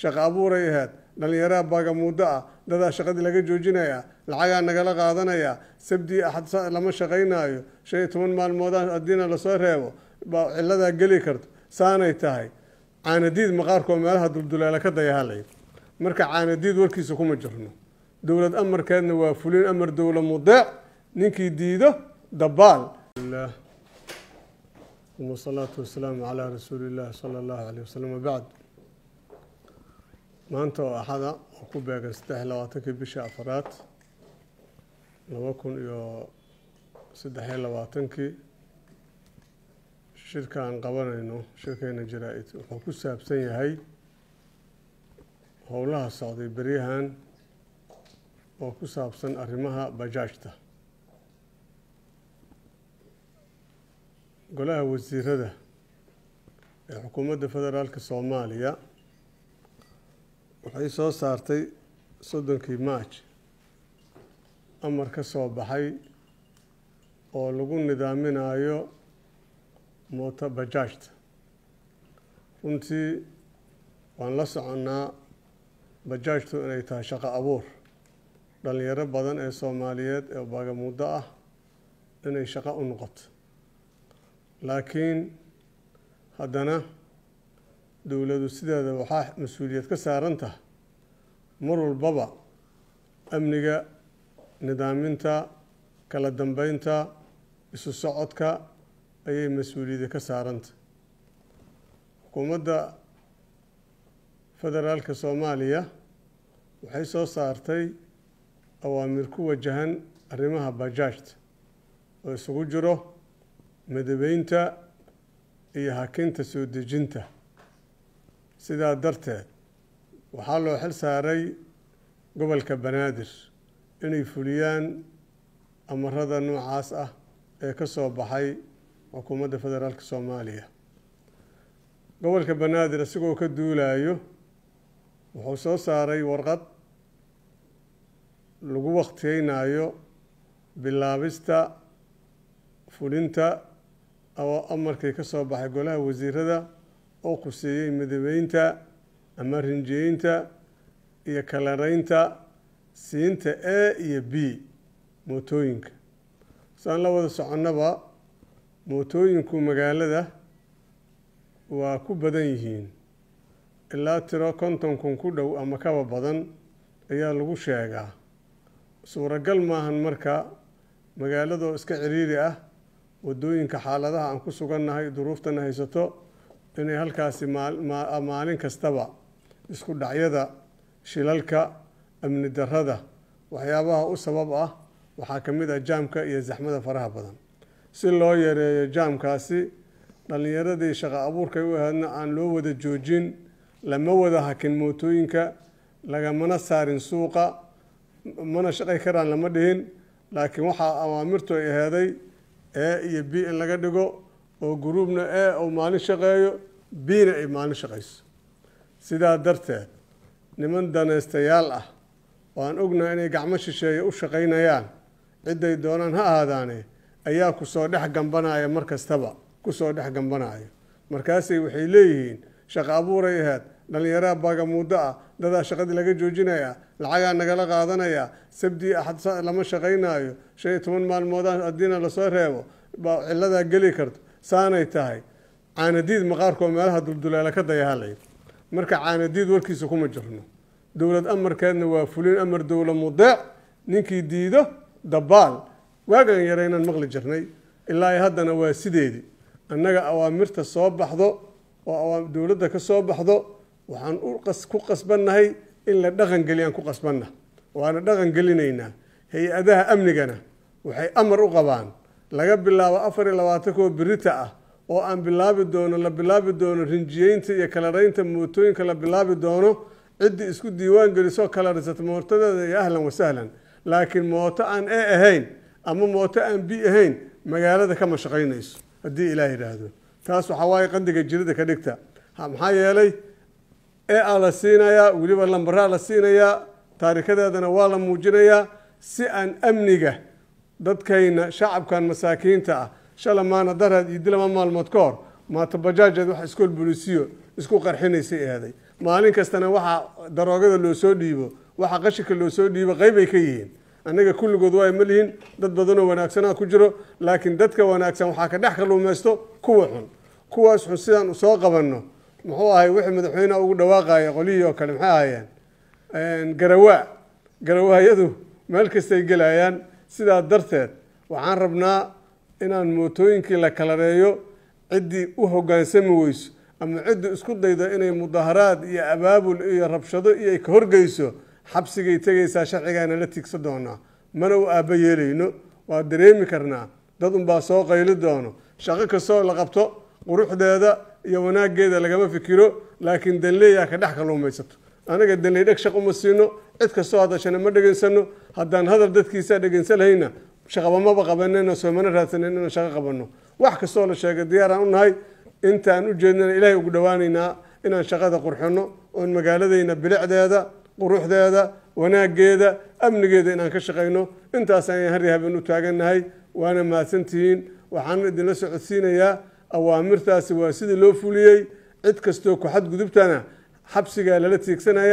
shaqo abuuray ahayd dhallinyaraa baagamuuddo ah dadaa ah shaqadii laga joojinayaa lacagaa nagala qaadanayaa sabdii axad lama shaqaynaayo shan iyo toban maalmooda ah haddiina lasoo reebo baa cilladaa geli karto saanay tahay caanadiid maqaarkoo meelaha dulduleela ka dayahalay marka caanadiid warkiisa kuma jirno dowlad amarkeedna waa fulin amar dowla mudeec ninkii diido dabaal uma salaatu wasalaamu calaa rasuuli illaahi sala allahu caleyh wasalam wabacd maanta oo axada oo ku beegan saddex labaatankii bishii afaraad laba kun iyo saddexiyo labaatankii shirka aan qabanayno shirkeena jaraa-id wuxuu ku saabsan yahay howlaha socday beryahan oo ku saabsan arrimaha bajaajta golaha wasiirada ee xukuumadda federaalka soomaaliya waxay soo saartay soddonkii maaj amar ka soo baxay oo lagu nidaaminayo moota bajaajta runtii waan la soconnaa bajaajtu inay tahay shaqo abuur dhallinyaro badan ee soomaaliyeed ee muddo ah inay shaqo u noqoto laakiin haddana dowladu sideeda waxaa mas-uuliyad ka saaran tahay mar walbaba amniga nidaaminta kala dambeynta isu socodka ayay mas-uuliyadda ka saarantah xukuumadda federaalka soomaaliya waxay soo saartay awaamir ku wajahan arrimaha bajaajta oo isugu jiro madabeynta iyo hakinta soo dejinta sidaa darteed waxaa loo xil saaray gobolka banaadir inay fuliyaan amarada noocaas ah ee ka soo baxay xukuumadda federaalka soomaaliya gobolka banaadir isagoo ka duulayo wuxuu soo saaray warqad lagu waqtiyeynayo bilaabista fulinta oo amarkii ka soo baxay golaha wasiirada oo khuseeyey madabeynta ama rinjeeynta iyo kalaraynta siinta a iyo b mootooyinka saan la wada soconnaba mootooyinku magaalada waa ku badan yihiin ilaa tiro konton kun ku dhow ama kaba badan ayaa lagu sheegaa suuragal maahan marka magaaladoo iska ciriiri ah waddooyinka xaaladaha aan ku sugannahay duruuftana haysato inay halkaasi ah maalin kastaba isku dhacyada shilalka amni darada waxyaabaha u sabab ah waxaa ka mid ah jaamka iyo zaxmada faraha badan si loo yareeyo jaamkaasi dhallinyaradii shaqo abuurkay u ahaadna aan loo wada joojin lama wada hakin mootooyinka lagamana saarin suuqa mana shaqay karaan lama dhihin laakiin waxaa awaamirtu ay aheeday ee iyo b in laga dhigo oo gruubna a uu maalin shaqeeyo bina ay maalin shaqayso sidaa darteed niman danaystayaal ah oo aan ognahay inay gacmo shisheeye u shaqaynayaan cidday doonaan ha ahaadaane ayaa kusoo dhex gambanaaya mar kastaba kusoo dhex gambanaaya markaasay waxay leeyihiin shaqo abuuray ahayd dhallinyaraa baagamuuddo ah dadaa shaqadii laga joojinaya lacagaa nagala qaadanayaa sabdii axad lama shaqaynaayo shan iyo toban maalmoodaa ah haddiina lasoo reebo baa ciladaa geli karto saanay tahay caanadiid maqaarkoo meelaha dulduleela ka dayahalay marka caanadiid warkiisa kuma jirno dowlad amarkeedna waa fulin amar dowla mudeec ninkii diido dabaal waagan yaraynaan maqli jirnay ilaa haddana waa sideedii annaga awaamirta soo baxdo oo dowladda ka soo baxdo waxaan ku qasbannahay in la dhaqangeliyaan ku qasbanna waana dhaqan gelinaynaa hay-adaha amnigana waxay amar u qabaan laga bilaabo afar iyo labaatankoo berita ah oo aan bilaabi doono la bilaabi doono rinjiyeynta iyo kalaraynta mootooyinka la bilaabi doono ciddii isku diiwaan gelisoo kalaraysata mootadeeda iyo ahlan wasahlan laakiin mooto aan e ahayn ama mooto aan bi ahayn magaalada kama shaqaynayso haddii ilaah yidhaahdo taas waxaa waaye qandiga jirida ka dhigta maxaa yeelay ea la siinayaa weliba lambaraa la siinayaa taarikadeedana waa la muujinayaa si aan amniga dadkayna shacabkan masaakiinta ah shala maana daraad iyo dilama maalmood ka hor maato bajaajeed wax iskool bulisiyo isku qarxinaysay eeday maalin kastana waxa daroogada loo soo dhiibo waxa qashinka loo soo dhiibo qeybay ka yihiin annaga kulligood waa ma lihin dad badanoo wanaagsanaa ku jiro laakiin dadka wanaagsan waxaa ka dhex kaluumaysto kuwa xun kuwaas xun sidaan soo qabanno muxuu ahay wixii madaxweyneha ugu dhawaaqaya qolihii oo kale maxay ahayeen garawaa garawaayadu meel kastay gelayaan sidaa darteed waxaan rabnaa inaan mootooyinkii la kalareeyo ciddii u hoggaansami weyso ama ciddii isku daydo inay mudaharaad iyo abaabul iyo rabshado iyo ay ka horgeyso xabsigay tegaysaa sharcigaana la tiigsa doonaa mana u aabba yeelayno waa dareemi karnaa dad unbaa soo qayli doono shaqo kastoo la qabto quruxdeeda iyo wanaaggeeda lagama fikiro laakiin danleeyaa ka dhex kalluumaysato anaga danleydheg shaq uma siino cid kastoo hadashana ma dhegeysano haddaan hadal dadkiisa dhegeysan lahayna shaqabamaba maba qabanayno soomana raadsanen inaan shaqo qabano wax kastoo la sheegay diyaaraan u nahay intaan u jeednana ilaahay ugu dhowaanaynaa inaan shaqada qurxino oon magaaladayna bilicdeeda quruxdeeda wanaaggeeda amnigeeda inaan ka shaqayno intaas ayaan har habeen u taagannahay waana mahadsantihiin waxaan idinla socodsiinayaa awaamirtaasi waa sidii loo fuliyey cid kastoo ku xadgudubtana xabsigaa lala tiigsanaya